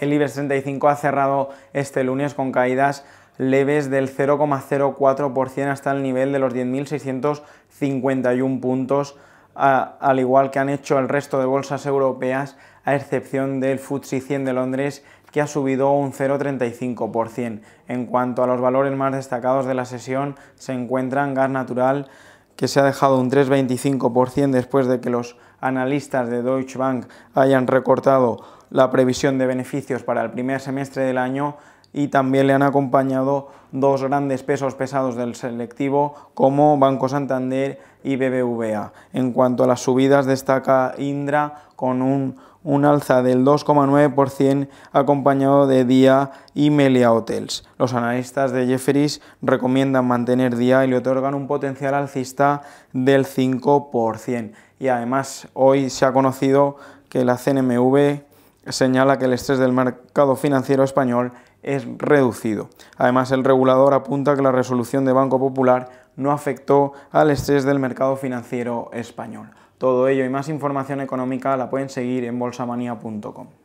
El IBEX 35 ha cerrado este lunes con caídas leves del 0,04% hasta el nivel de los 10.651 puntos, al igual que han hecho el resto de bolsas europeas, a excepción del FTSE 100 de Londres, que ha subido un 0,35%. En cuanto a los valores más destacados de la sesión, se encuentran gas natural, que se ha dejado un 3,25% después de que los analistas de Deutsche Bank hayan recortado la previsión de beneficios para el primer semestre del año y también le han acompañado dos grandes pesos pesados del selectivo como Banco Santander y BBVA. En cuanto a las subidas destaca Indra con un, un alza del 2,9% acompañado de Día y Melia Hotels. Los analistas de Jefferies recomiendan mantener Día y le otorgan un potencial alcista del 5%. Y además hoy se ha conocido que la CNMV señala que el estrés del mercado financiero español es reducido. Además, el regulador apunta que la resolución de Banco Popular no afectó al estrés del mercado financiero español. Todo ello y más información económica la pueden seguir en bolsamanía.com.